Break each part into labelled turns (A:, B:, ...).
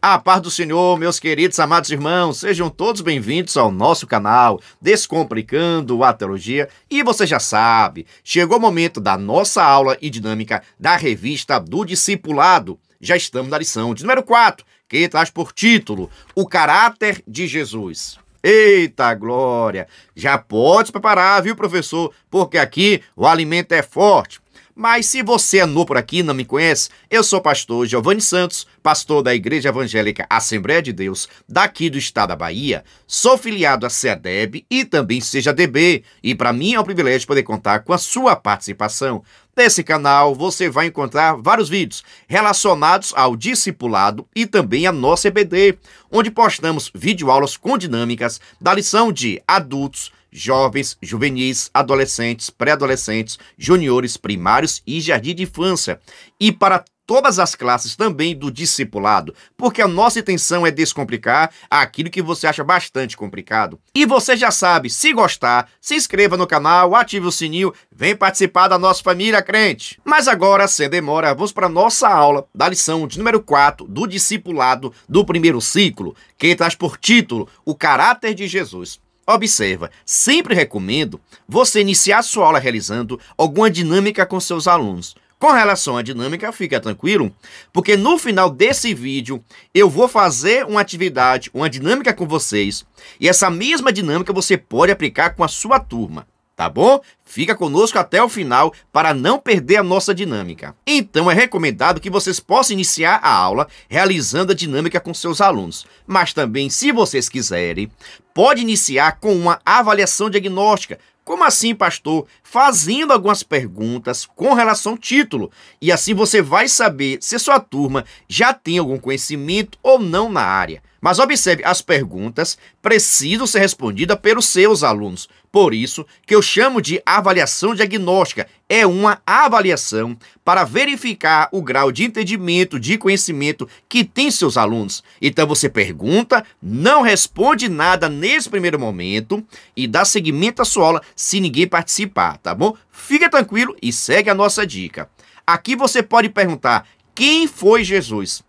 A: A paz do Senhor, meus queridos amados irmãos, sejam todos bem-vindos ao nosso canal Descomplicando a Teologia. E você já sabe, chegou o momento da nossa aula e dinâmica da revista do Discipulado. Já estamos na lição de número 4, que traz por título O Caráter de Jesus. Eita glória! Já pode se preparar, viu, professor? Porque aqui o alimento é forte. Mas se você é novo por aqui não me conhece, eu sou o pastor Giovanni Santos, pastor da Igreja Evangélica Assembleia de Deus, daqui do estado da Bahia. Sou filiado à CEDEB e também seja DB, e para mim é um privilégio poder contar com a sua participação. Nesse canal você vai encontrar vários vídeos relacionados ao discipulado e também a nossa EBD, onde postamos videoaulas com dinâmicas da lição de adultos, jovens, juvenis, adolescentes, pré-adolescentes, juniores, primários e jardim de infância. E para todas as classes também do discipulado, porque a nossa intenção é descomplicar aquilo que você acha bastante complicado. E você já sabe, se gostar, se inscreva no canal, ative o sininho, vem participar da nossa família crente. Mas agora, sem demora, vamos para nossa aula da lição de número 4 do discipulado do primeiro ciclo, que traz por título O caráter de Jesus. Observa, sempre recomendo você iniciar sua aula realizando alguma dinâmica com seus alunos. Com relação à dinâmica, fica tranquilo, porque no final desse vídeo eu vou fazer uma atividade, uma dinâmica com vocês, e essa mesma dinâmica você pode aplicar com a sua turma, tá bom? Fica conosco até o final para não perder a nossa dinâmica. Então é recomendado que vocês possam iniciar a aula realizando a dinâmica com seus alunos, mas também, se vocês quiserem, pode iniciar com uma avaliação diagnóstica. Como assim, pastor? Fazendo algumas perguntas com relação ao título. E assim você vai saber se sua turma já tem algum conhecimento ou não na área. Mas observe, as perguntas precisam ser respondidas pelos seus alunos. Por isso que eu chamo de avaliação diagnóstica. É uma avaliação para verificar o grau de entendimento, de conhecimento que tem seus alunos. Então você pergunta, não responde nada nesse primeiro momento e dá seguimento à sua aula se ninguém participar, tá bom? Fica tranquilo e segue a nossa dica. Aqui você pode perguntar quem foi Jesus?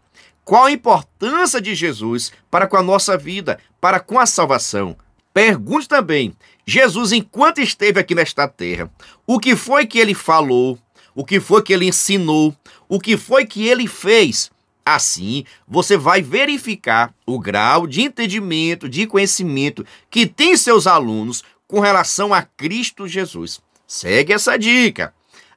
A: Qual a importância de Jesus para com a nossa vida, para com a salvação? Pergunte também: Jesus, enquanto esteve aqui nesta terra, o que foi que ele falou? O que foi que ele ensinou? O que foi que ele fez? Assim, você vai verificar o grau de entendimento, de conhecimento que tem seus alunos com relação a Cristo Jesus. Segue essa dica.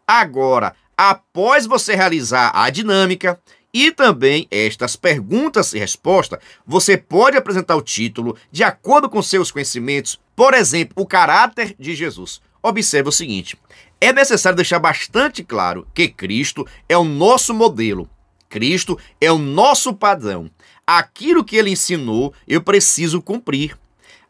A: Agora, após você realizar a dinâmica e também estas perguntas e respostas, você pode apresentar o título de acordo com seus conhecimentos, por exemplo, o caráter de Jesus. Observe o seguinte: é necessário deixar bastante claro que Cristo é o nosso modelo, Cristo é o nosso padrão. Aquilo que ele ensinou, eu preciso cumprir.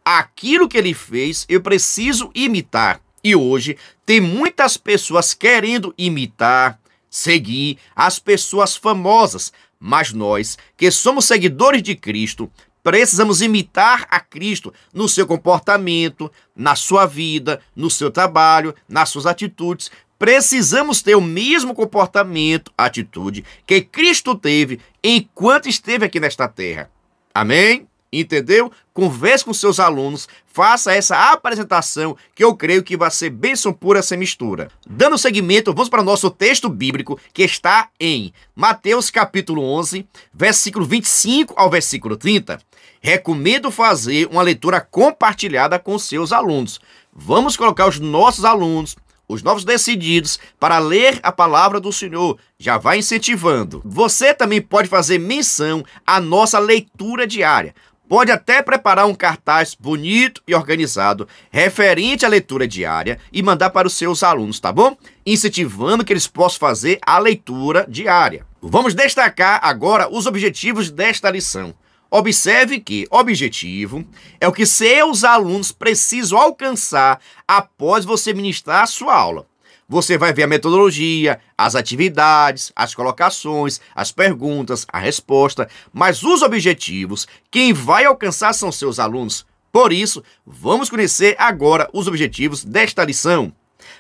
A: Aquilo que ele fez, eu preciso imitar. E hoje tem muitas pessoas querendo imitar, seguir as pessoas famosas, mas nós, que somos seguidores de Cristo, precisamos imitar a Cristo no seu comportamento, na sua vida, no seu trabalho, nas suas atitudes. Precisamos ter o mesmo comportamento, atitude que Cristo teve enquanto esteve aqui nesta terra. Amém? Entendeu? Converse com seus alunos, faça essa apresentação que eu creio que vai ser bênção pura essa mistura. Dando seguimento, vamos para o nosso texto bíblico que está em Mateus capítulo 11, versículo 25 ao versículo 30. Recomendo fazer uma leitura compartilhada com seus alunos. Vamos colocar os nossos alunos, os novos decididos para ler a palavra do Senhor. Já vai incentivando. Você também pode fazer menção à nossa leitura diária. Pode até preparar um cartaz bonito e organizado referente à leitura diária e mandar para os seus alunos, tá bom? Incentivando que eles possam fazer a leitura diária. Vamos destacar agora os objetivos desta lição. Observe que objetivo é o que seus alunos precisam alcançar após você ministrar a sua aula. Você vai ver a metodologia, as atividades, as colocações, as perguntas, a resposta, mas os objetivos, quem vai alcançar são seus alunos. Por isso, vamos conhecer agora os objetivos desta lição.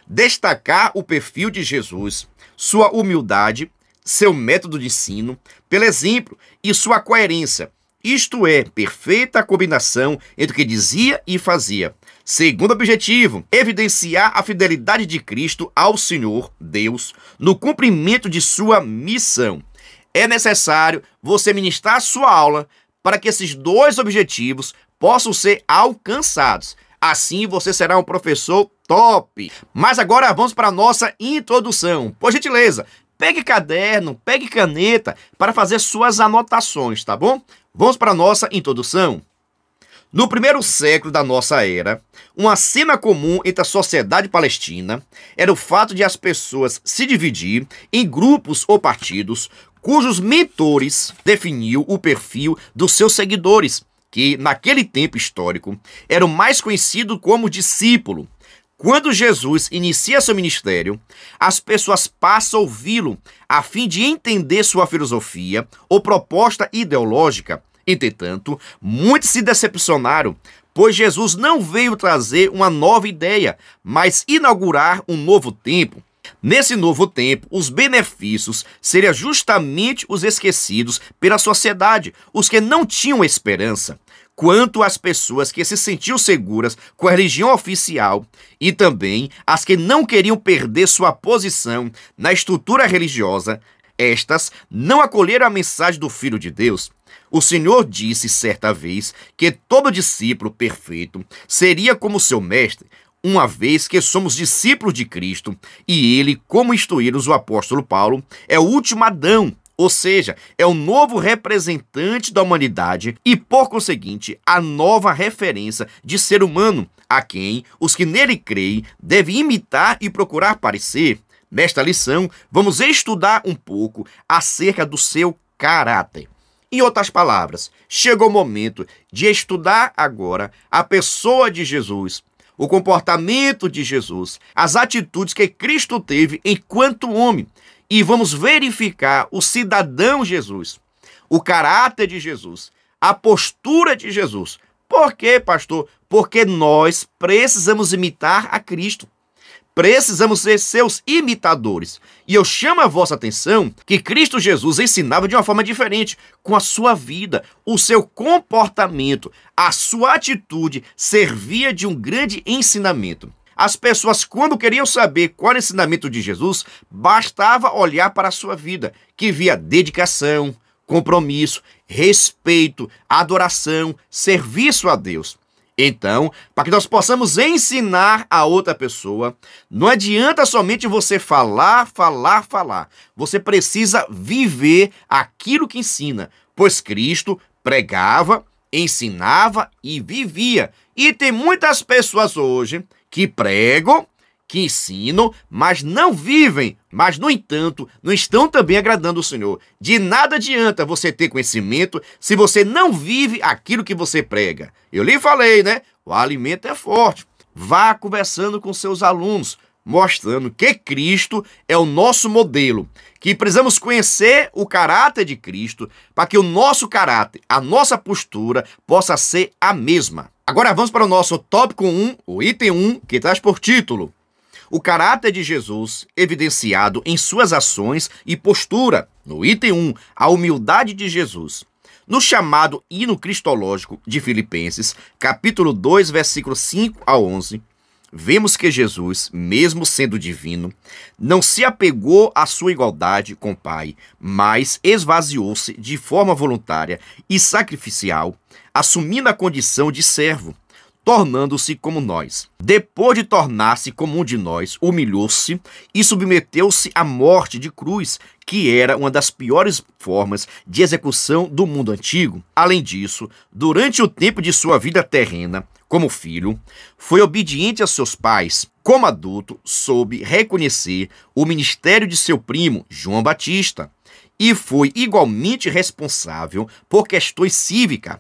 A: Destacar o perfil de Jesus, sua humildade, seu método de ensino, pelo exemplo e sua coerência, isto é, perfeita combinação entre o que dizia e fazia. Segundo objetivo, evidenciar a fidelidade de Cristo ao Senhor Deus no cumprimento de sua missão. É necessário você ministrar sua aula para que esses dois objetivos possam ser alcançados. Assim você será um professor top. Mas agora vamos para a nossa introdução. Por gentileza, pegue caderno, pegue caneta para fazer suas anotações, tá bom? Vamos para a nossa introdução. No primeiro século da nossa era, uma cena comum entre a sociedade palestina era o fato de as pessoas se dividir em grupos ou partidos cujos mentores definiu o perfil dos seus seguidores, que naquele tempo histórico eram mais conhecidos como discípulo. Quando Jesus inicia seu ministério, as pessoas passam a ouvi-lo a fim de entender sua filosofia ou proposta ideológica Entretanto, muitos se decepcionaram, pois Jesus não veio trazer uma nova ideia, mas inaugurar um novo tempo. Nesse novo tempo, os benefícios seriam justamente os esquecidos pela sociedade, os que não tinham esperança. Quanto às pessoas que se sentiam seguras com a religião oficial e também as que não queriam perder sua posição na estrutura religiosa, estas não acolheram a mensagem do Filho de Deus. O Senhor disse certa vez que todo discípulo perfeito seria como seu mestre, uma vez que somos discípulos de Cristo, e ele, como instruímos o apóstolo Paulo, é o último Adão, ou seja, é o novo representante da humanidade e, por conseguinte, a nova referência de ser humano, a quem os que nele creem devem imitar e procurar parecer. Nesta lição, vamos estudar um pouco acerca do seu caráter. Em outras palavras, chegou o momento de estudar agora a pessoa de Jesus, o comportamento de Jesus, as atitudes que Cristo teve enquanto homem. E vamos verificar o cidadão Jesus, o caráter de Jesus, a postura de Jesus. Por quê, pastor? Porque nós precisamos imitar a Cristo. Precisamos ser seus imitadores. E eu chamo a vossa atenção que Cristo Jesus ensinava de uma forma diferente, com a sua vida, o seu comportamento, a sua atitude servia de um grande ensinamento. As pessoas, quando queriam saber qual era o ensinamento de Jesus, bastava olhar para a sua vida, que via dedicação, compromisso, respeito, adoração, serviço a Deus. Então, para que nós possamos ensinar a outra pessoa, não adianta somente você falar, falar, falar. Você precisa viver aquilo que ensina, pois Cristo pregava, ensinava e vivia. E tem muitas pessoas hoje que pregam, que ensinam, mas não vivem, mas, no entanto, não estão também agradando o Senhor. De nada adianta você ter conhecimento se você não vive aquilo que você prega. Eu lhe falei, né? O alimento é forte. Vá conversando com seus alunos, mostrando que Cristo é o nosso modelo, que precisamos conhecer o caráter de Cristo para que o nosso caráter, a nossa postura possa ser a mesma. Agora vamos para o nosso tópico 1, o item 1, que traz por título o caráter de Jesus evidenciado em suas ações e postura. No item 1, a humildade de Jesus. No chamado hino cristológico de Filipenses, capítulo 2, versículo 5 a 11, vemos que Jesus, mesmo sendo divino, não se apegou à sua igualdade com o Pai, mas esvaziou-se de forma voluntária e sacrificial, assumindo a condição de servo, tornando-se como nós. Depois de tornar-se como um de nós, humilhou-se e submeteu-se à morte de cruz, que era uma das piores formas de execução do mundo antigo. Além disso, durante o tempo de sua vida terrena, como filho, foi obediente a seus pais. Como adulto, soube reconhecer o ministério de seu primo, João Batista, e foi igualmente responsável por questões cívicas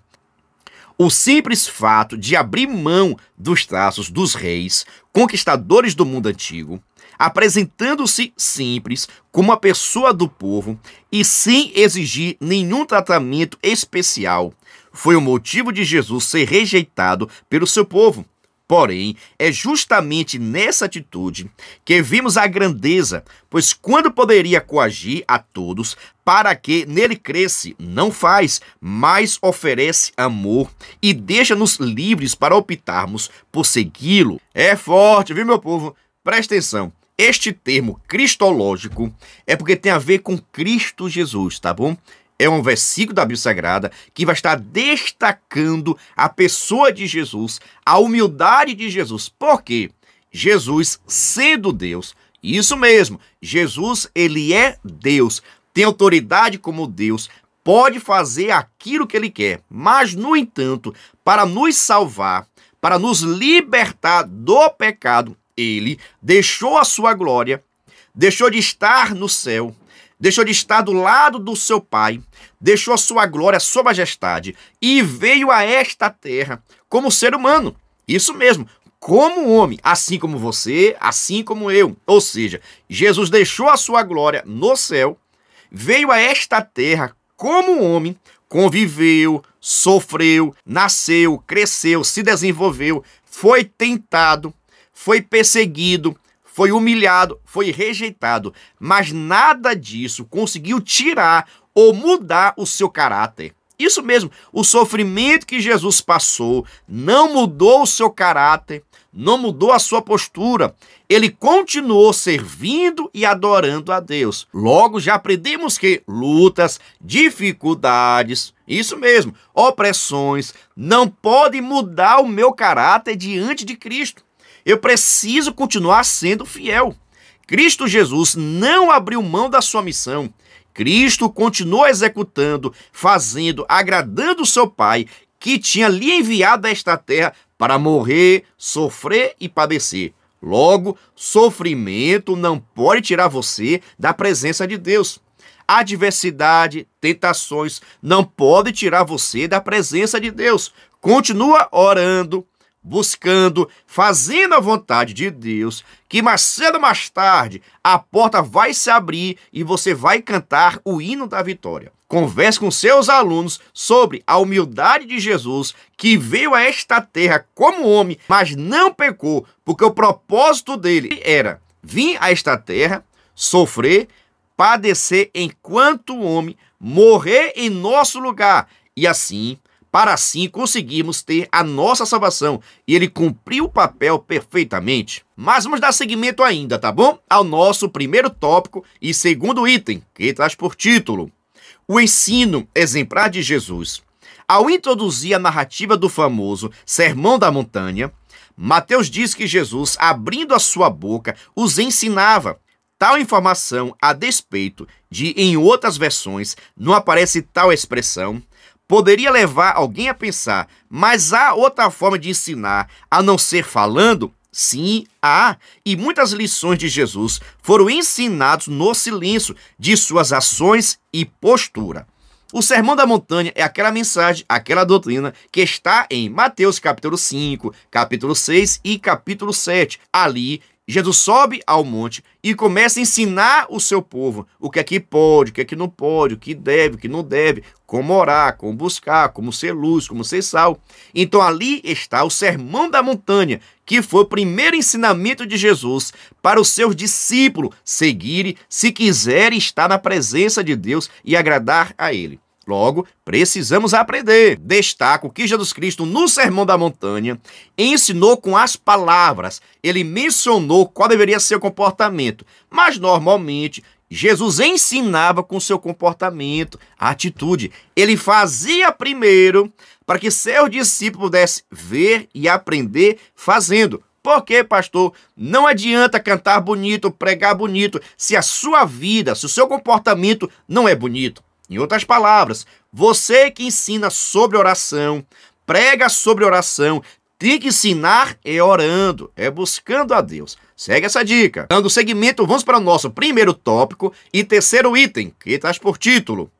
A: o simples fato de abrir mão dos traços dos reis, conquistadores do mundo antigo, apresentando-se simples como uma pessoa do povo e sem exigir nenhum tratamento especial, foi o motivo de Jesus ser rejeitado pelo seu povo Porém, é justamente nessa atitude que vimos a grandeza, pois quando poderia coagir a todos para que nele cresce, não faz, mas oferece amor e deixa-nos livres para optarmos por segui-lo. É forte, viu, meu povo? Presta atenção. Este termo cristológico é porque tem a ver com Cristo Jesus, tá bom? é um versículo da Bíblia Sagrada que vai estar destacando a pessoa de Jesus, a humildade de Jesus. Por quê? Jesus sendo Deus, isso mesmo, Jesus ele é Deus, tem autoridade como Deus, pode fazer aquilo que ele quer, mas no entanto, para nos salvar, para nos libertar do pecado, ele deixou a sua glória, deixou de estar no céu, deixou de estar do lado do seu pai, deixou a sua glória, a sua majestade e veio a esta terra como ser humano. Isso mesmo, como homem, assim como você, assim como eu. Ou seja, Jesus deixou a sua glória no céu, veio a esta terra como homem, conviveu, sofreu, nasceu, cresceu, se desenvolveu, foi tentado, foi perseguido, foi humilhado, foi rejeitado, mas nada disso conseguiu tirar ou mudar o seu caráter. Isso mesmo, o sofrimento que Jesus passou não mudou o seu caráter, não mudou a sua postura. Ele continuou servindo e adorando a Deus. Logo, já aprendemos que lutas, dificuldades, isso mesmo, opressões, não podem mudar o meu caráter diante de Cristo. Eu preciso continuar sendo fiel. Cristo Jesus não abriu mão da sua missão. Cristo continuou executando, fazendo, agradando o seu Pai, que tinha lhe enviado a esta terra para morrer, sofrer e padecer. Logo, sofrimento não pode tirar você da presença de Deus. Adversidade, tentações não podem tirar você da presença de Deus. Continua orando, buscando, fazendo a vontade de Deus, que mais cedo ou mais tarde a porta vai se abrir e você vai cantar o hino da vitória. Converse com seus alunos sobre a humildade de Jesus que veio a esta terra como homem, mas não pecou, porque o propósito dele era vir a esta terra, sofrer, padecer enquanto homem, morrer em nosso lugar e assim para assim conseguirmos ter a nossa salvação. E ele cumpriu o papel perfeitamente. Mas vamos dar seguimento ainda, tá bom? Ao nosso primeiro tópico e segundo item, que traz por título: O ensino exemplar de Jesus. Ao introduzir a narrativa do famoso Sermão da Montanha, Mateus diz que Jesus, abrindo a sua boca, os ensinava. Tal informação, a despeito de, em outras versões, não aparece tal expressão, poderia levar alguém a pensar, mas há outra forma de ensinar a não ser falando? Sim, há. E muitas lições de Jesus foram ensinadas no silêncio de suas ações e postura. O Sermão da Montanha é aquela mensagem, aquela doutrina que está em Mateus capítulo 5, capítulo 6 e capítulo 7. Ali Jesus sobe ao monte e começa a ensinar o seu povo o que é que pode, o que é que não pode, o que deve, o que não deve, como orar, como buscar, como ser luz, como ser sal. Então ali está o Sermão da Montanha, que foi o primeiro ensinamento de Jesus para os seus discípulos seguirem se quiserem estar na presença de Deus e agradar a Ele. Logo, precisamos aprender. Destaco que Jesus Cristo, no Sermão da Montanha, ensinou com as palavras. Ele mencionou qual deveria ser o comportamento. Mas, normalmente, Jesus ensinava com seu comportamento, a atitude. Ele fazia primeiro para que seu discípulo pudesse ver e aprender fazendo. Porque, pastor? Não adianta cantar bonito, pregar bonito, se a sua vida, se o seu comportamento não é bonito. Em outras palavras, você que ensina sobre oração, prega sobre oração, tem que ensinar é orando, é buscando a Deus. Segue essa dica. Dando seguimento, vamos para o nosso primeiro tópico e terceiro item, que traz por título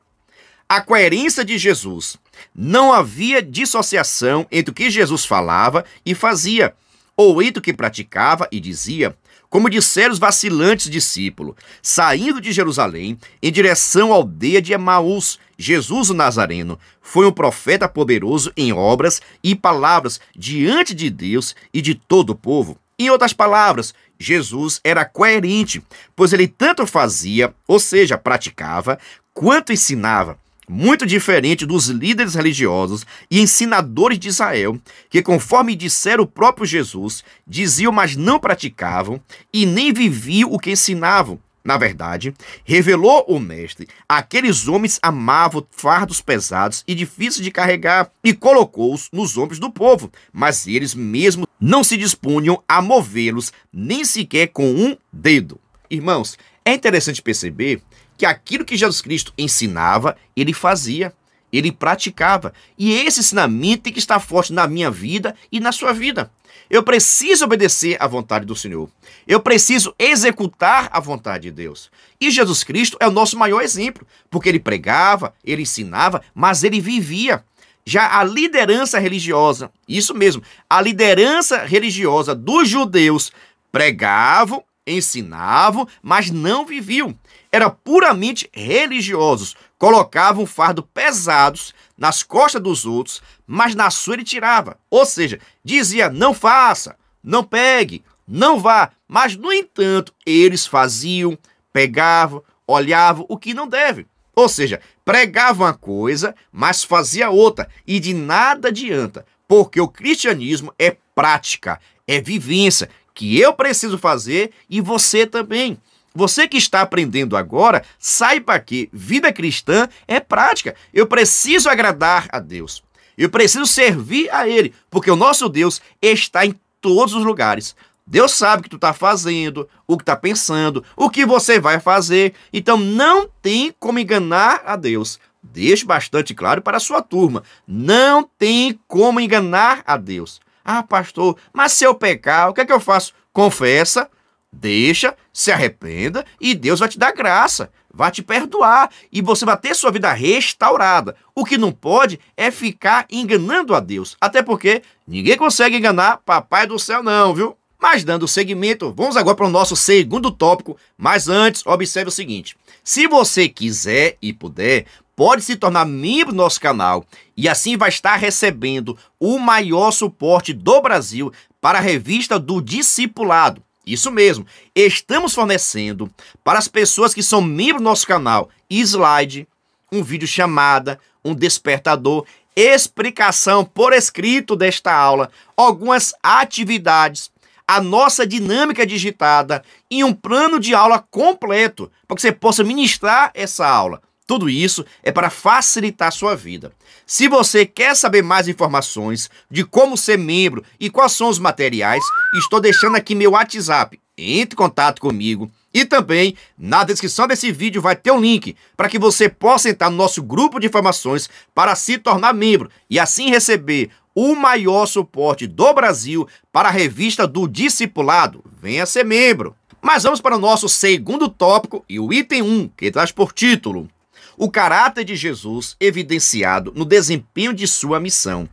A: a coerência de Jesus. Não havia dissociação entre o que Jesus falava e fazia, ou entre o que praticava e dizia como disseram os vacilantes discípulos, saindo de Jerusalém em direção à aldeia de Emaús, Jesus o Nazareno foi um profeta poderoso em obras e palavras diante de Deus e de todo o povo. Em outras palavras, Jesus era coerente, pois ele tanto fazia, ou seja, praticava, quanto ensinava muito diferente dos líderes religiosos e ensinadores de Israel, que, conforme disseram o próprio Jesus, diziam, mas não praticavam e nem viviam o que ensinavam. Na verdade, revelou o Mestre, aqueles homens amavam fardos pesados e difíceis de carregar e colocou-os nos ombros do povo, mas eles mesmos não se dispunham a movê-los nem sequer com um dedo. Irmãos, é interessante perceber que aquilo que Jesus Cristo ensinava, ele fazia, ele praticava. E esse ensinamento tem que estar forte na minha vida e na sua vida. Eu preciso obedecer à vontade do Senhor. Eu preciso executar a vontade de Deus. E Jesus Cristo é o nosso maior exemplo, porque ele pregava, ele ensinava, mas ele vivia. Já a liderança religiosa, isso mesmo, a liderança religiosa dos judeus pregavam Ensinavam, mas não viviam. Eram puramente religiosos. Colocavam fardo pesados nas costas dos outros, mas na sua ele tirava. Ou seja, dizia: não faça, não pegue, não vá. Mas, no entanto, eles faziam, pegavam, olhavam o que não deve. Ou seja, pregavam uma coisa, mas fazia outra, e de nada adianta, porque o cristianismo é prática, é vivência, que eu preciso fazer e você também. Você que está aprendendo agora, saiba que vida cristã é prática. Eu preciso agradar a Deus. Eu preciso servir a Ele, porque o nosso Deus está em todos os lugares. Deus sabe o que tu está fazendo, o que está pensando, o que você vai fazer. Então não tem como enganar a Deus. Deixe bastante claro para a sua turma. Não tem como enganar a Deus. Ah, pastor, mas se eu pecar, o que é que eu faço? Confessa, deixa, se arrependa e Deus vai te dar graça, vai te perdoar e você vai ter sua vida restaurada. O que não pode é ficar enganando a Deus, até porque ninguém consegue enganar papai do céu não, viu? Mas dando seguimento, vamos agora para o nosso segundo tópico. Mas antes, observe o seguinte: se você quiser e puder, pode se tornar membro do nosso canal e assim vai estar recebendo o maior suporte do Brasil para a revista do Discipulado. Isso mesmo, estamos fornecendo para as pessoas que são membros do nosso canal slide, um vídeo chamada, um despertador, explicação por escrito desta aula, algumas atividades, a nossa dinâmica digitada e um plano de aula completo para que você possa ministrar essa aula. Tudo isso é para facilitar sua vida. Se você quer saber mais informações de como ser membro e quais são os materiais, estou deixando aqui meu WhatsApp. Entre em contato comigo. E também, na descrição desse vídeo vai ter um link para que você possa entrar no nosso grupo de informações para se tornar membro e assim receber o maior suporte do Brasil para a revista do Discipulado. Venha ser membro! Mas vamos para o nosso segundo tópico e o item 1, que traz por título o caráter de Jesus evidenciado no desempenho de sua missão.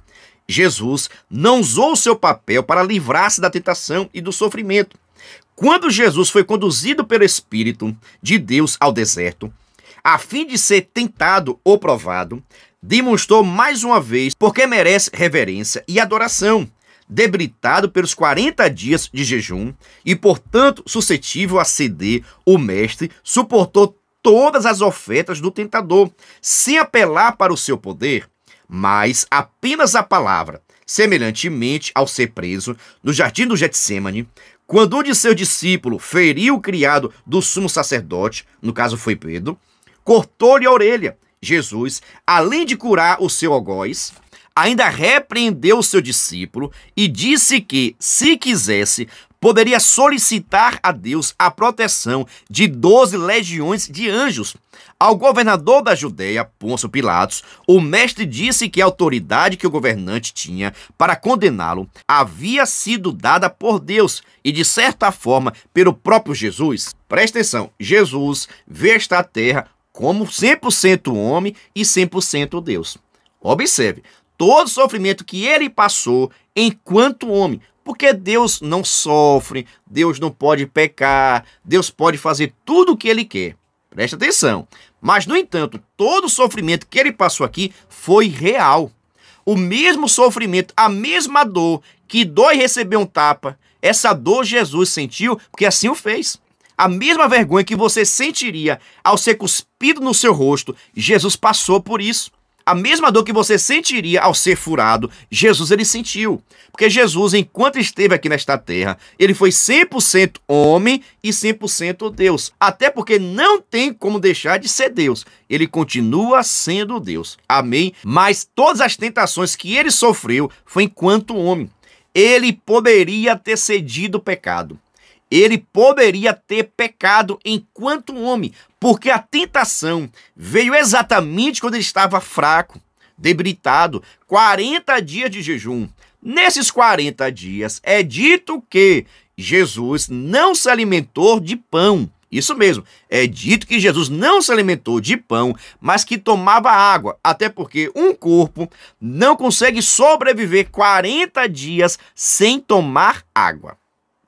A: Jesus não usou seu papel para livrar-se da tentação e do sofrimento. Quando Jesus foi conduzido pelo Espírito de Deus ao deserto, a fim de ser tentado ou provado, demonstrou mais uma vez porque merece reverência e adoração, debritado pelos 40 dias de jejum e, portanto, suscetível a ceder, o Mestre suportou todas as ofertas do tentador, sem apelar para o seu poder, mas apenas a palavra. Semelhantemente ao ser preso no jardim do Getsemane, quando um de seus discípulos feriu o criado do sumo sacerdote, no caso foi Pedro, cortou-lhe a orelha. Jesus, além de curar o seu algoz, ainda repreendeu o seu discípulo e disse que, se quisesse, poderia solicitar a Deus a proteção de 12 legiões de anjos. Ao governador da Judéia, Pôncio Pilatos, o mestre disse que a autoridade que o governante tinha para condená-lo havia sido dada por Deus e, de certa forma, pelo próprio Jesus. Presta atenção, Jesus vê esta terra como 100% homem e 100% Deus. Observe, todo o sofrimento que ele passou enquanto homem porque Deus não sofre, Deus não pode pecar, Deus pode fazer tudo o que ele quer. Preste atenção. Mas, no entanto, todo o sofrimento que ele passou aqui foi real. O mesmo sofrimento, a mesma dor que dói receber um tapa, essa dor Jesus sentiu porque assim o fez. A mesma vergonha que você sentiria ao ser cuspido no seu rosto, Jesus passou por isso. A mesma dor que você sentiria ao ser furado, Jesus ele sentiu. Porque Jesus, enquanto esteve aqui nesta terra, ele foi 100% homem e 100% Deus. Até porque não tem como deixar de ser Deus. Ele continua sendo Deus. Amém? Mas todas as tentações que ele sofreu foi enquanto homem. Ele poderia ter cedido o pecado ele poderia ter pecado enquanto homem, porque a tentação veio exatamente quando ele estava fraco, debilitado. 40 dias de jejum. Nesses 40 dias é dito que Jesus não se alimentou de pão. Isso mesmo, é dito que Jesus não se alimentou de pão, mas que tomava água, até porque um corpo não consegue sobreviver 40 dias sem tomar água.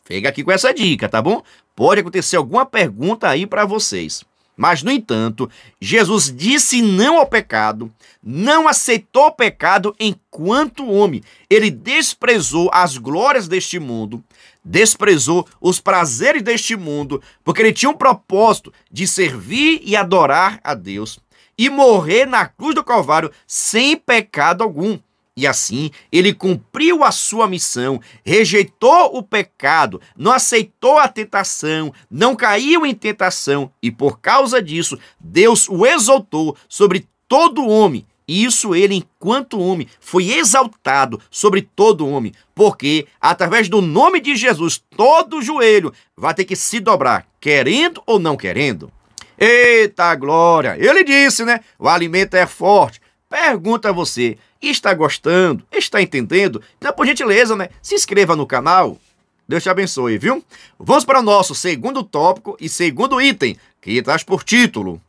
A: Fica aqui com essa dica, tá bom? Pode acontecer alguma pergunta aí para vocês. Mas, no entanto, Jesus disse não ao pecado, não aceitou o pecado enquanto homem. Ele desprezou as glórias deste mundo, desprezou os prazeres deste mundo, porque ele tinha um propósito de servir e adorar a Deus e morrer na cruz do Calvário sem pecado algum. E assim, ele cumpriu a sua missão, rejeitou o pecado, não aceitou a tentação, não caiu em tentação, e por causa disso, Deus o exaltou sobre todo homem. E isso ele, enquanto homem, foi exaltado sobre todo homem, porque através do nome de Jesus, todo joelho vai ter que se dobrar, querendo ou não querendo. Eita glória! Ele disse, né? O alimento é forte, pergunta a você: está gostando? Está entendendo? Então, por gentileza, né? Se inscreva no canal. Deus te abençoe, viu? Vamos para o nosso segundo tópico e segundo item, que traz por título: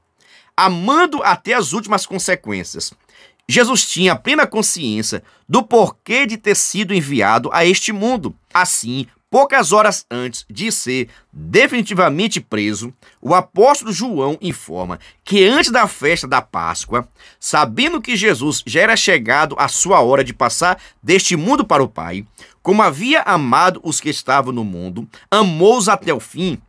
A: Amando até as últimas consequências. Jesus tinha plena consciência do porquê de ter sido enviado a este mundo. Assim, Poucas horas antes de ser definitivamente preso, o apóstolo João informa que antes da festa da Páscoa, sabendo que Jesus já era chegado à sua hora de passar deste mundo para o Pai, como havia amado os que estavam no mundo, amou-os até o fim.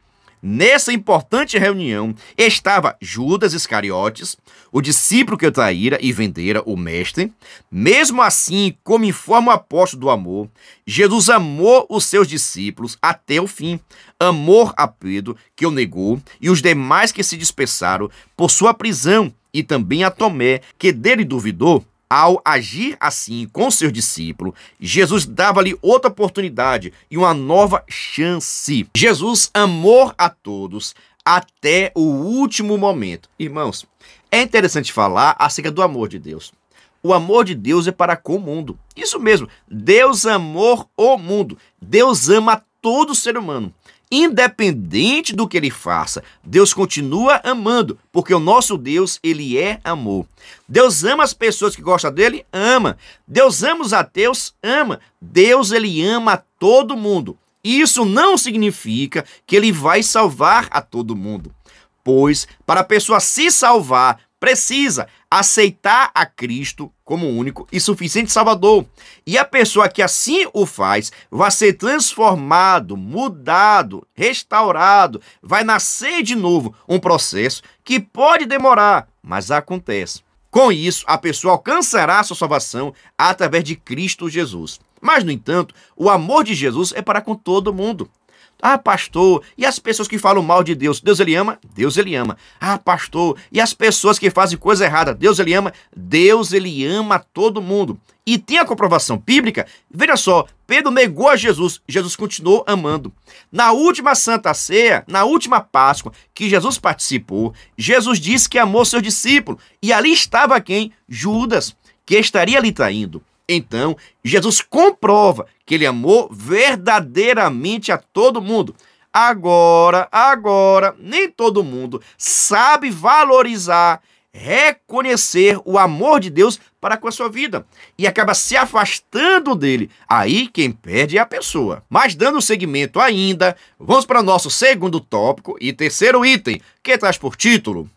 A: Nessa importante reunião estava Judas Iscariotes, o discípulo que traíra e vendera o mestre. Mesmo assim, como informa o apóstolo do amor, Jesus amou os seus discípulos até o fim. Amor a Pedro, que o negou, e os demais que se dispersaram por sua prisão, e também a Tomé, que dele duvidou. Ao agir assim com seus discípulos, Jesus dava-lhe outra oportunidade e uma nova chance. Jesus amou a todos até o último momento. Irmãos, é interessante falar acerca do amor de Deus. O amor de Deus é para com o mundo. Isso mesmo, Deus amou o mundo. Deus ama todo ser humano. Independente do que ele faça, Deus continua amando, porque o nosso Deus, ele é amor. Deus ama as pessoas que gostam dele, ama. Deus ama os ateus, ama. Deus, ele ama todo mundo. Isso não significa que ele vai salvar a todo mundo. Pois, para a pessoa se salvar, precisa aceitar a Cristo como único e suficiente Salvador. E a pessoa que assim o faz vai ser transformado, mudado, restaurado, vai nascer de novo, um processo que pode demorar, mas acontece. Com isso, a pessoa alcançará sua salvação através de Cristo Jesus. Mas, no entanto, o amor de Jesus é para com todo mundo. Ah, pastor, e as pessoas que falam mal de Deus? Deus ele ama? Deus ele ama. Ah, pastor, e as pessoas que fazem coisa errada? Deus ele ama? Deus ele ama todo mundo. E tem a comprovação bíblica. Veja só, Pedro negou a Jesus, Jesus continuou amando. Na última Santa Ceia, na última Páscoa que Jesus participou, Jesus disse que amou seus discípulos. E ali estava quem? Judas, que estaria ali traindo. Então, Jesus comprova que ele amou verdadeiramente a todo mundo. Agora, agora, nem todo mundo sabe valorizar, reconhecer o amor de Deus para com a sua vida e acaba se afastando dele. Aí quem perde é a pessoa. Mas dando seguimento ainda, vamos para o nosso segundo tópico e terceiro item, que traz por título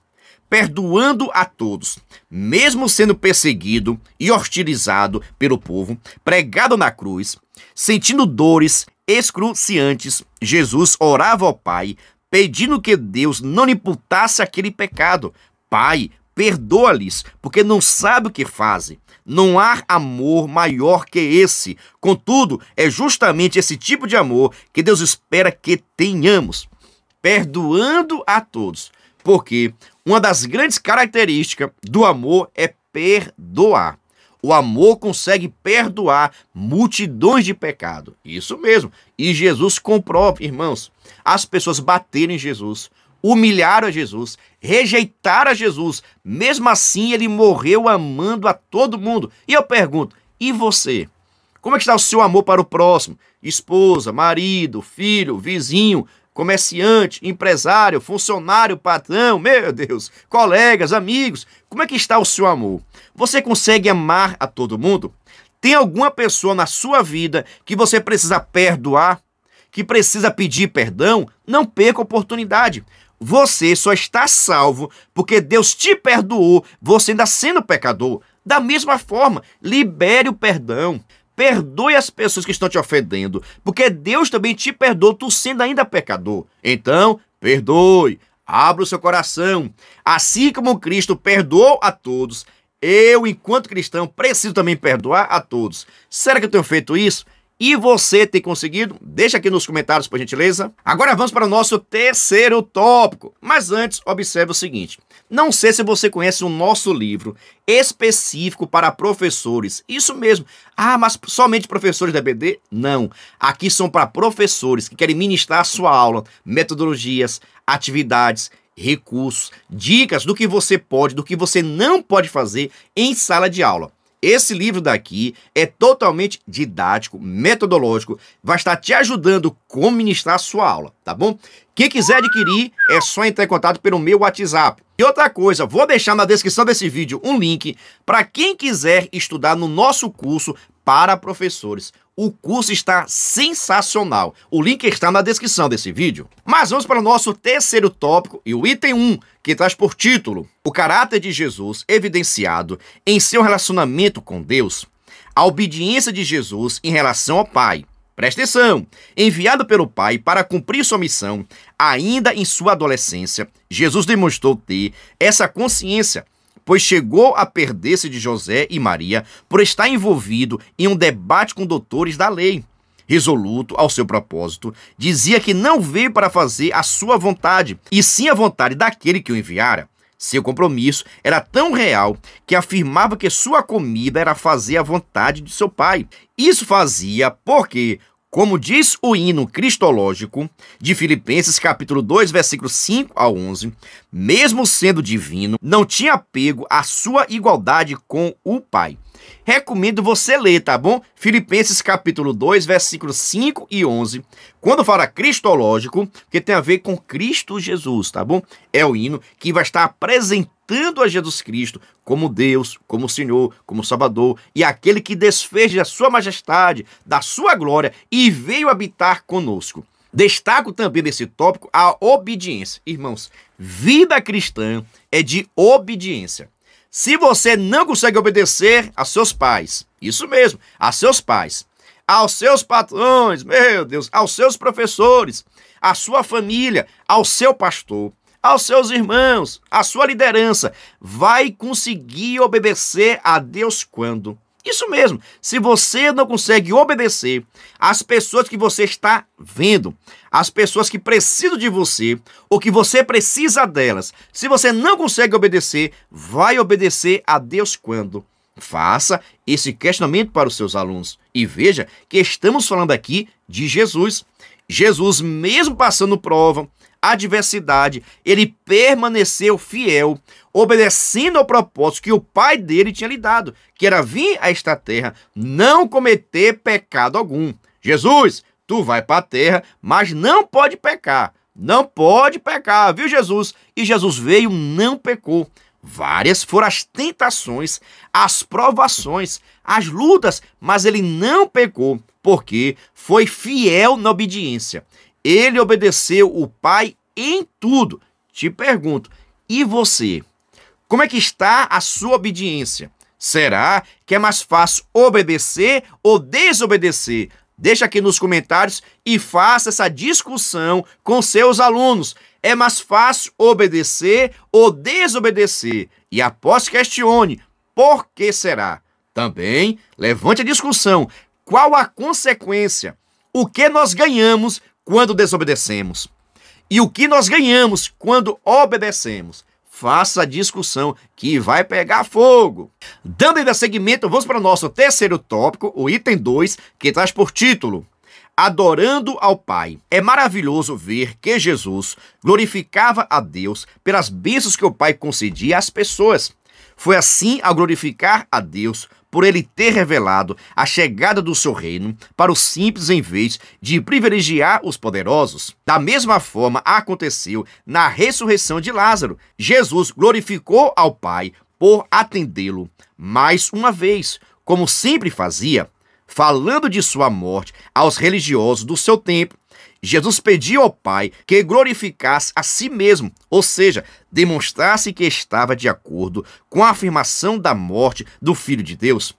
A: perdoando a todos, mesmo sendo perseguido e hostilizado pelo povo, pregado na cruz, sentindo dores excruciantes, Jesus orava ao Pai, pedindo que Deus não lhe imputasse aquele pecado. Pai, perdoa-lhes, porque não sabe o que fazem. Não há amor maior que esse. Contudo, é justamente esse tipo de amor que Deus espera que tenhamos, perdoando a todos, porque uma das grandes características do amor é perdoar. O amor consegue perdoar multidões de pecado. Isso mesmo. E Jesus comprova, irmãos. As pessoas bateram em Jesus, humilharam a Jesus, rejeitaram a Jesus. Mesmo assim, ele morreu amando a todo mundo. E eu pergunto: e você? Como é que está o seu amor para o próximo? Esposa, marido, filho, vizinho, comerciante, empresário, funcionário, patrão, meu Deus, colegas, amigos. Como é que está o seu amor? Você consegue amar a todo mundo? Tem alguma pessoa na sua vida que você precisa perdoar, que precisa pedir perdão? Não perca a oportunidade. Você só está salvo porque Deus te perdoou, você ainda sendo pecador. Da mesma forma, libere o perdão. Perdoe as pessoas que estão te ofendendo, porque Deus também te perdoa, tu sendo ainda pecador. Então, perdoe, abra o seu coração. Assim como Cristo perdoou a todos, eu, enquanto cristão, preciso também perdoar a todos. Será que eu tenho feito isso? e você tem conseguido? Deixa aqui nos comentários, por gentileza. Agora vamos para o nosso terceiro tópico. Mas antes, observe o seguinte. Não sei se você conhece o nosso livro específico para professores. Isso mesmo. Ah, mas somente professores da BD? Não. Aqui são para professores que querem ministrar a sua aula, metodologias, atividades, recursos, dicas do que você pode, do que você não pode fazer em sala de aula. Esse livro daqui é totalmente didático, metodológico, vai estar te ajudando como ministrar a sua aula, tá bom? Quem quiser adquirir, é só entrar em contato pelo meu WhatsApp. E outra coisa, vou deixar na descrição desse vídeo um link para quem quiser estudar no nosso curso para professores. O curso está sensacional. O link está na descrição desse vídeo. Mas vamos para o nosso terceiro tópico e o item 1, que traz por título o caráter de Jesus evidenciado em seu relacionamento com Deus, a obediência de Jesus em relação ao Pai. Presta atenção! Enviado pelo Pai para cumprir sua missão, ainda em sua adolescência, Jesus demonstrou ter essa consciência pois chegou a perder-se de José e Maria por estar envolvido em um debate com doutores da lei. Resoluto ao seu propósito, dizia que não veio para fazer a sua vontade, e sim a vontade daquele que o enviara. Seu compromisso era tão real que afirmava que sua comida era fazer a vontade de seu pai. Isso fazia porque como diz o hino cristológico de Filipenses capítulo 2, versículo 5 a 11, mesmo sendo divino, não tinha apego à sua igualdade com o Pai, Recomendo você ler, tá bom? Filipenses capítulo 2, versículos 5 e 11. Quando fala cristológico, que tem a ver com Cristo Jesus, tá bom? É o hino que vai estar apresentando a Jesus Cristo como Deus, como Senhor, como Salvador e aquele que desfez da sua majestade, da sua glória e veio habitar conosco. Destaco também nesse tópico a obediência. Irmãos, vida cristã é de obediência. Se você não consegue obedecer a seus pais, isso mesmo, a seus pais, aos seus patrões, meu Deus, aos seus professores, à sua família, ao seu pastor, aos seus irmãos, à sua liderança, vai conseguir obedecer a Deus quando? Isso mesmo. Se você não consegue obedecer às pessoas que você está vendo, às pessoas que precisam de você ou que você precisa delas, se você não consegue obedecer, vai obedecer a Deus quando? Faça esse questionamento para os seus alunos e veja que estamos falando aqui de Jesus. Jesus, mesmo passando prova, adversidade, ele permaneceu fiel, obedecendo ao propósito que o pai dele tinha lhe dado, que era vir a esta terra, não cometer pecado algum. Jesus, tu vai para a terra, mas não pode pecar. Não pode pecar, viu Jesus? E Jesus veio, não pecou. Várias foram as tentações, as provações, as lutas, mas ele não pecou, porque foi fiel na obediência. Ele obedeceu o Pai em tudo. Te pergunto, e você? Como é que está a sua obediência? Será que é mais fácil obedecer ou desobedecer? Deixa aqui nos comentários e faça essa discussão com seus alunos. É mais fácil obedecer ou desobedecer? E após questione, por que será? Também levante a discussão. Qual a consequência? O que nós ganhamos quando desobedecemos e o que nós ganhamos quando obedecemos. Faça a discussão que vai pegar fogo. Dando ainda seguimento, vamos para o nosso terceiro tópico, o item 2, que traz por título adorando ao Pai. É maravilhoso ver que Jesus glorificava a Deus pelas bênçãos que o Pai concedia às pessoas. Foi assim ao glorificar a Deus por ele ter revelado a chegada do seu reino para os simples em vez de privilegiar os poderosos. Da mesma forma aconteceu na ressurreição de Lázaro. Jesus glorificou ao Pai por atendê-lo mais uma vez, como sempre fazia, falando de sua morte aos religiosos do seu tempo Jesus pediu ao Pai que glorificasse a si mesmo, ou seja, demonstrasse que estava de acordo com a afirmação da morte do Filho de Deus.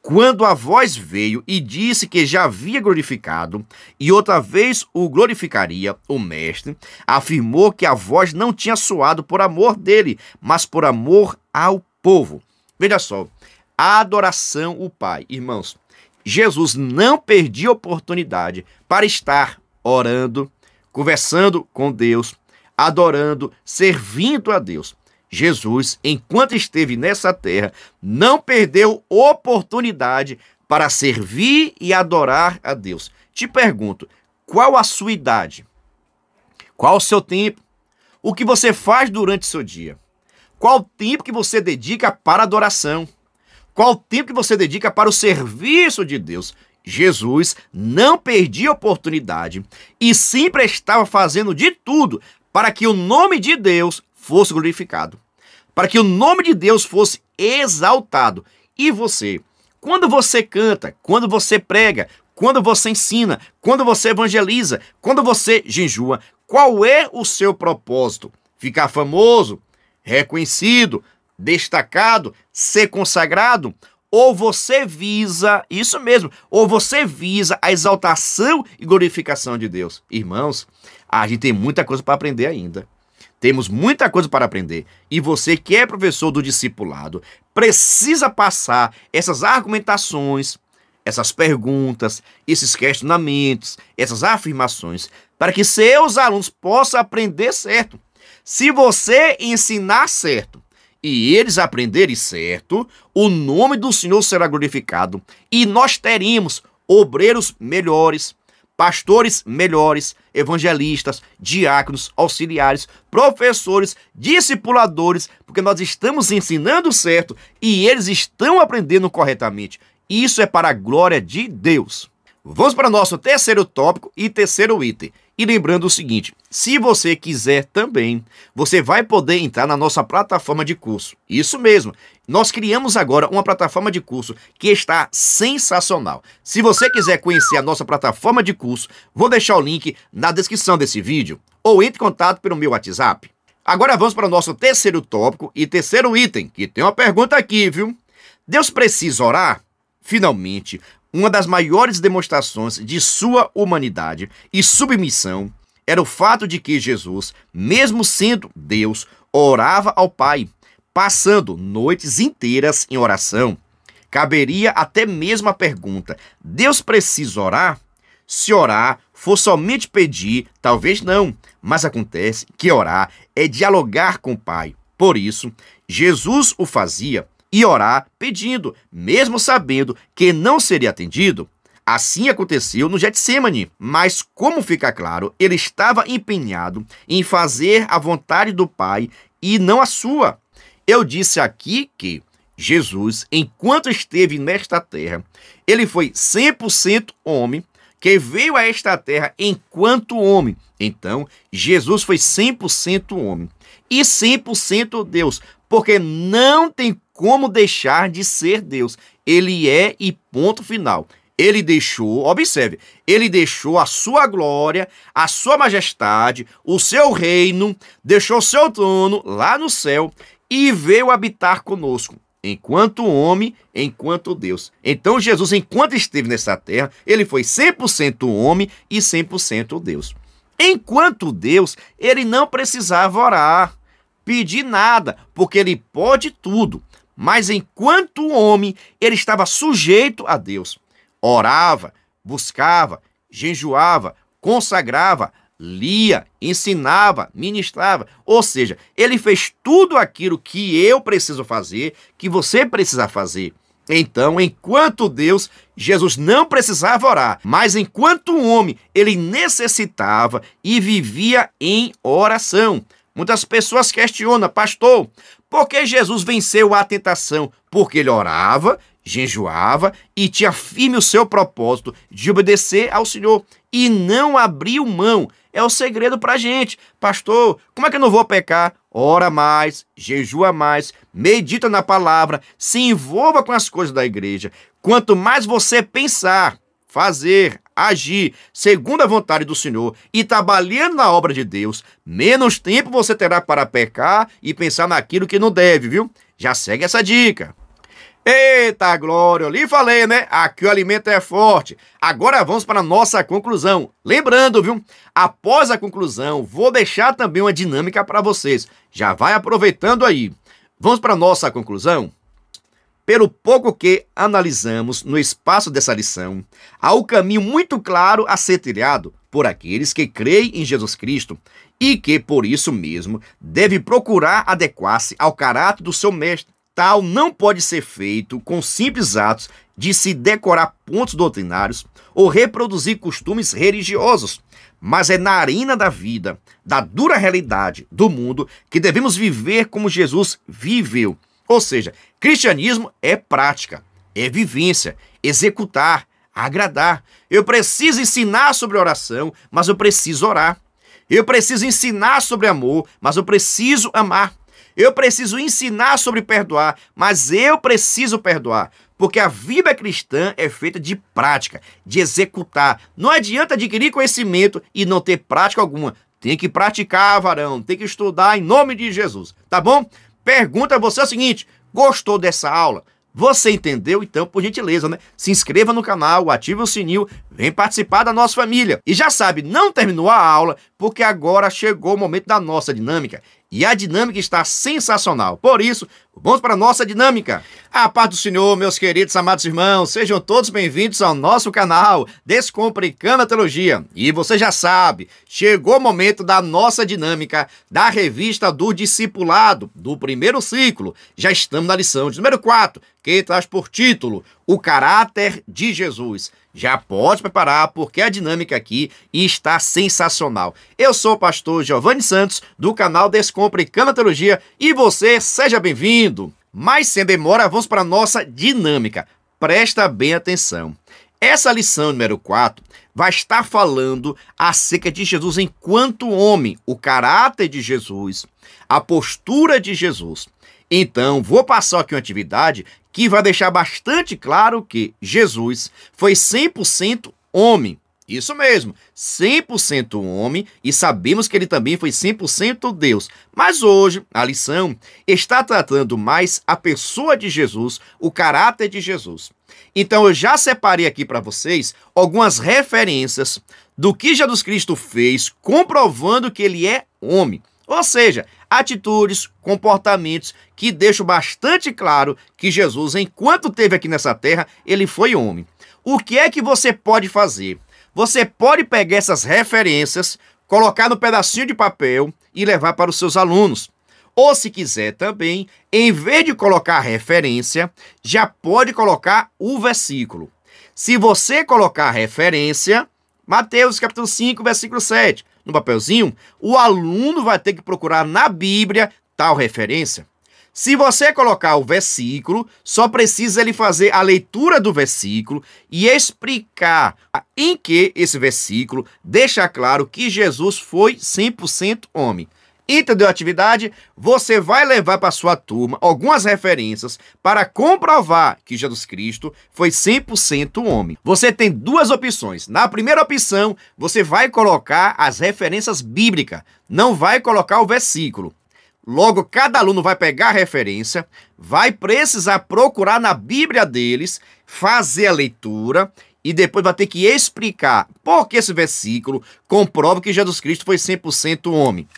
A: Quando a voz veio e disse que já havia glorificado e outra vez o glorificaria, o Mestre afirmou que a voz não tinha soado por amor dele, mas por amor ao povo. Veja só, a adoração o Pai, irmãos. Jesus não perdia oportunidade para estar orando, conversando com Deus, adorando, servindo a Deus. Jesus, enquanto esteve nessa terra, não perdeu oportunidade para servir e adorar a Deus. Te pergunto, qual a sua idade? Qual o seu tempo? O que você faz durante o seu dia? Qual o tempo que você dedica para adoração? Qual o tempo que você dedica para o serviço de Deus? Jesus não perdia a oportunidade e sempre estava fazendo de tudo para que o nome de Deus fosse glorificado, para que o nome de Deus fosse exaltado. E você? Quando você canta, quando você prega, quando você ensina, quando você evangeliza, quando você jejua, qual é o seu propósito? Ficar famoso, reconhecido, destacado, ser consagrado, ou você visa, isso mesmo, ou você visa a exaltação e glorificação de Deus. Irmãos, a gente tem muita coisa para aprender ainda. Temos muita coisa para aprender. E você que é professor do discipulado, precisa passar essas argumentações, essas perguntas, esses questionamentos, essas afirmações, para que seus alunos possam aprender certo. Se você ensinar certo, e eles aprenderem certo, o nome do Senhor será glorificado, e nós teremos obreiros melhores, pastores melhores, evangelistas, diáconos, auxiliares, professores, discipuladores, porque nós estamos ensinando certo e eles estão aprendendo corretamente. Isso é para a glória de Deus. Vamos para o nosso terceiro tópico e terceiro item. E lembrando o seguinte, se você quiser também, você vai poder entrar na nossa plataforma de curso. Isso mesmo. Nós criamos agora uma plataforma de curso que está sensacional. Se você quiser conhecer a nossa plataforma de curso, vou deixar o link na descrição desse vídeo ou entre em contato pelo meu WhatsApp. Agora vamos para o nosso terceiro tópico e terceiro item, que tem uma pergunta aqui, viu? Deus precisa orar? Finalmente, uma das maiores demonstrações de sua humanidade e submissão era o fato de que Jesus, mesmo sendo Deus, orava ao Pai, passando noites inteiras em oração. Caberia até mesmo a pergunta: Deus precisa orar? Se orar for somente pedir, talvez não, mas acontece que orar é dialogar com o Pai. Por isso, Jesus o fazia e orar pedindo, mesmo sabendo que não seria atendido? Assim aconteceu no Getsemane, mas como fica claro, ele estava empenhado em fazer a vontade do Pai e não a sua. Eu disse aqui que Jesus, enquanto esteve nesta terra, ele foi 100% homem, que veio a esta terra enquanto homem. Então, Jesus foi 100% homem e 100% Deus, porque não tem como deixar de ser Deus. Ele é e ponto final. Ele deixou, observe, ele deixou a sua glória, a sua majestade, o seu reino, deixou seu trono lá no céu e veio habitar conosco, enquanto homem, enquanto Deus. Então Jesus, enquanto esteve nessa terra, ele foi 100% homem e 100% Deus. Enquanto Deus, ele não precisava orar, pedir nada, porque ele pode tudo. Mas enquanto homem, ele estava sujeito a Deus. Orava, buscava, jejuava, consagrava, lia, ensinava, ministrava. Ou seja, ele fez tudo aquilo que eu preciso fazer, que você precisa fazer. Então, enquanto Deus, Jesus não precisava orar, mas enquanto homem, ele necessitava e vivia em oração. Muitas pessoas questionam, pastor, porque Jesus venceu a tentação, porque ele orava, jejuava e tinha firme o seu propósito de obedecer ao Senhor e não abriu mão. É o segredo para a gente. Pastor, como é que eu não vou pecar? Ora mais, jejua mais, medita na palavra, se envolva com as coisas da igreja. Quanto mais você pensar fazer, agir segundo a vontade do Senhor e trabalhando na obra de Deus, menos tempo você terá para pecar e pensar naquilo que não deve, viu? Já segue essa dica. Eita glória, eu lhe falei, né? Aqui o alimento é forte. Agora vamos para a nossa conclusão. Lembrando, viu? Após a conclusão, vou deixar também uma dinâmica para vocês. Já vai aproveitando aí. Vamos para a nossa conclusão? pelo pouco que analisamos no espaço dessa lição, há um caminho muito claro a ser trilhado por aqueles que creem em Jesus Cristo e que, por isso mesmo, deve procurar adequar-se ao caráter do seu mestre. Tal não pode ser feito com simples atos de se decorar pontos doutrinários ou reproduzir costumes religiosos, mas é na arena da vida, da dura realidade do mundo, que devemos viver como Jesus viveu ou seja, cristianismo é prática, é vivência, executar, agradar. Eu preciso ensinar sobre oração, mas eu preciso orar. Eu preciso ensinar sobre amor, mas eu preciso amar. Eu preciso ensinar sobre perdoar, mas eu preciso perdoar. Porque a vida cristã é feita de prática, de executar. Não adianta adquirir conhecimento e não ter prática alguma. Tem que praticar, varão, tem que estudar em nome de Jesus, tá bom? pergunta a você é o seguinte: gostou dessa aula? Você entendeu? Então, por gentileza, né? Se inscreva no canal, ative o sininho, vem participar da nossa família. E já sabe, não terminou a aula, porque agora chegou o momento da nossa dinâmica. E a dinâmica está sensacional. Por isso, vamos para a nossa dinâmica. A paz do Senhor, meus queridos amados irmãos, sejam todos bem-vindos ao nosso canal Descomplicando a Teologia. E você já sabe, chegou o momento da nossa dinâmica da revista do discipulado, do primeiro ciclo. Já estamos na lição de número 4, que traz por título o caráter de Jesus. Já pode preparar, porque a dinâmica aqui está sensacional. Eu sou o pastor Giovanni Santos, do canal Descomplicando Teologia, e você seja bem-vindo! Mas sem demora, vamos para a nossa dinâmica. Presta bem atenção. Essa lição número 4 vai estar falando acerca de Jesus enquanto homem, o caráter de Jesus, a postura de Jesus. Então, vou passar aqui uma atividade que vai deixar bastante claro que Jesus foi 100% homem. Isso mesmo, 100% homem e sabemos que ele também foi 100% Deus. Mas hoje a lição está tratando mais a pessoa de Jesus, o caráter de Jesus. Então eu já separei aqui para vocês algumas referências do que Jesus Cristo fez comprovando que ele é homem. Ou seja, atitudes, comportamentos que deixam bastante claro que Jesus, enquanto esteve aqui nessa terra, ele foi homem. O que é que você pode fazer? Você pode pegar essas referências, colocar no pedacinho de papel e levar para os seus alunos. Ou se quiser também, em vez de colocar referência, já pode colocar o versículo. Se você colocar referência, Mateus capítulo 5, versículo 7 no papelzinho, o aluno vai ter que procurar na Bíblia tal referência. Se você colocar o versículo, só precisa ele fazer a leitura do versículo e explicar em que esse versículo deixa claro que Jesus foi 100% homem. Entendeu a atividade? Você vai levar para sua turma algumas referências para comprovar que Jesus Cristo foi 100% homem. Você tem duas opções. Na primeira opção, você vai colocar as referências bíblicas, não vai colocar o versículo. Logo, cada aluno vai pegar a referência, vai precisar procurar na Bíblia deles, fazer a leitura e depois vai ter que explicar por que esse versículo comprova que Jesus Cristo foi 100% homem.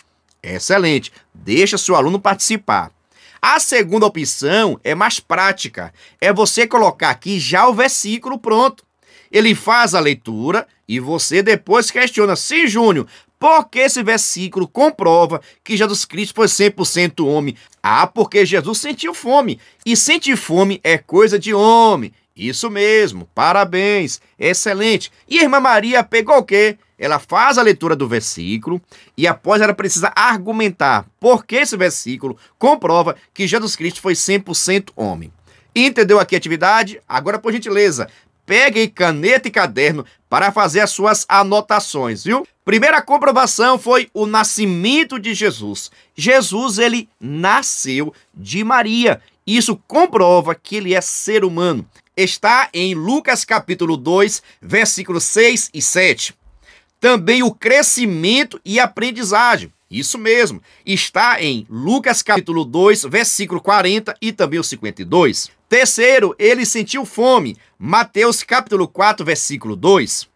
A: Excelente. Deixa seu aluno participar. A segunda opção é mais prática. É você colocar aqui já o versículo pronto. Ele faz a leitura e você depois questiona: sim, Júnior, porque esse versículo comprova que Jesus Cristo foi 100% homem. Ah, porque Jesus sentiu fome. E sentir fome é coisa de homem. Isso mesmo, parabéns, excelente. E a irmã Maria pegou o quê? Ela faz a leitura do versículo e após ela precisa argumentar por que esse versículo comprova que Jesus Cristo foi 100% homem. Entendeu aqui a atividade? Agora, por gentileza, pegue caneta e caderno para fazer as suas anotações, viu? Primeira comprovação foi o nascimento de Jesus. Jesus, ele nasceu de Maria. Isso comprova que ele é ser humano está em Lucas capítulo 2, versículos 6 e 7. Também o crescimento e aprendizagem. Isso mesmo, está em Lucas capítulo 2, versículo 40 e também o 52. Terceiro, ele sentiu fome. Mateus capítulo 4, versículo 2.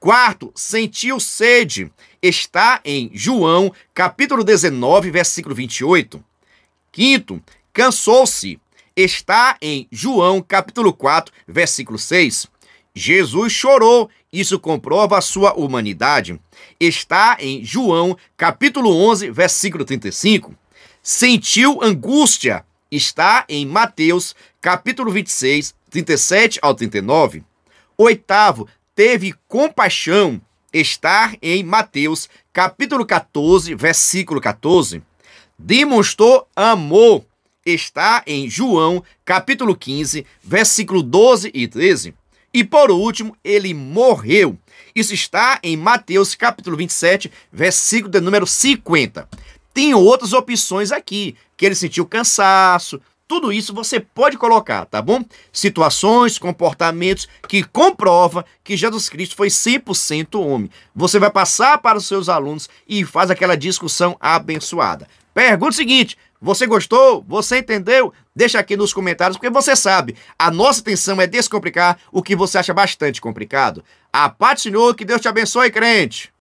A: Quarto, sentiu sede. Está em João capítulo 19, versículo 28. Quinto, cansou-se está em João capítulo 4, versículo 6. Jesus chorou, isso comprova a sua humanidade. Está em João capítulo 11, versículo 35. Sentiu angústia, está em Mateus capítulo 26, 37 ao 39. Oitavo, teve compaixão, está em Mateus capítulo 14, versículo 14. Demonstrou amor, está em João, capítulo 15, versículo 12 e 13. E por último, ele morreu. Isso está em Mateus, capítulo 27, versículo de número 50. Tem outras opções aqui, que ele sentiu cansaço, tudo isso você pode colocar, tá bom? Situações, comportamentos que comprova que Jesus Cristo foi 100% homem. Você vai passar para os seus alunos e faz aquela discussão abençoada. Pergunta o seguinte: você gostou? Você entendeu? Deixa aqui nos comentários, porque você sabe, a nossa intenção é descomplicar o que você acha bastante complicado. A paz Senhor, que Deus te abençoe, crente!